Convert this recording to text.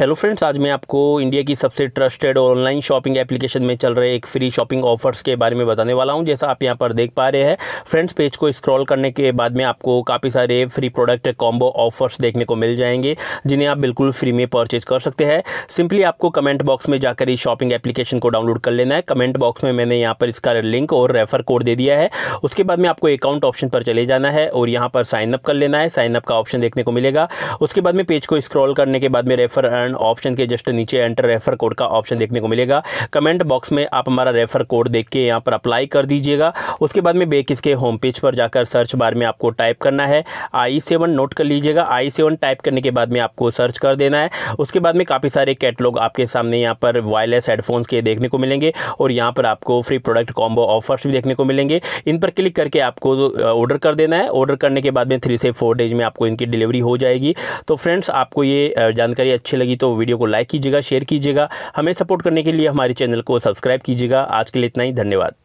hello friends आज मैं आपको इंडिया की सबसे ट्रस्टेड ऑनलाइन शॉपिंग एप्लीकेशन में चल रहे एक फ्री शॉपिंग ऑफर्स के बारे में बताने वाला हूं जैसा आप यहां पर देख पा रहे हैं फ्रेंड्स पेज को स्क्रॉल करने के बाद में आपको काफ़ी सारे फ्री प्रोडक्ट कॉम्बो ऑफर्स देखने को मिल जाएंगे जिन्हें आप बिल्कुल फ्री में परचेज कर सकते हैं सिंपली आपको कमेंट बॉक्स में जाकर इस शॉपिंग एप्लीकेशन को डाउनलोड कर लेना है कमेंट बॉक्स में मैंने यहाँ पर इसका लिंक और रेफर कोड दे दिया है उसके बाद में आपको अकाउंट ऑप्शन पर चले जाना है और यहाँ पर साइनअप कर लेना है साइनअप का ऑप्शन देखने को मिलेगा उसके बाद में पेज को स्क्रॉल करने के बाद में रेफर बटन ऑप्शन के जस्ट नीचे एंटर रेफर कोड का ऑप्शन देखने को मिलेगा कमेंट बॉक्स में आप हमारा रेफर कोड देख के यहाँ पर अप्लाई कर दीजिएगा उसके बाद में बेकिस के होम पेज पर जाकर सर्च बार में आपको टाइप करना है आई सेवन नोट कर लीजिएगा आई सेवन टाइप करने के बाद में आपको सर्च कर देना है उसके बाद में काफ़ी सारे कैटलॉग आपके सामने यहाँ पर वायरलेस हेडफोन्स के देखने को मिलेंगे और यहाँ पर आपको फ्री प्रोडक्ट कॉम्बो ऑफर्स भी देखने को मिलेंगे इन पर क्लिक करके आपको ऑर्डर कर देना है ऑर्डर करने के बाद में थ्री से फोर डेज में आपको इनकी डिलीवरी हो जाएगी तो फ्रेंड्स आपको ये जानकारी अच्छी लगी तो तो वीडियो को लाइक कीजिएगा शेयर कीजिएगा हमें सपोर्ट करने के लिए हमारे चैनल को सब्सक्राइब कीजिएगा आज के लिए इतना ही धन्यवाद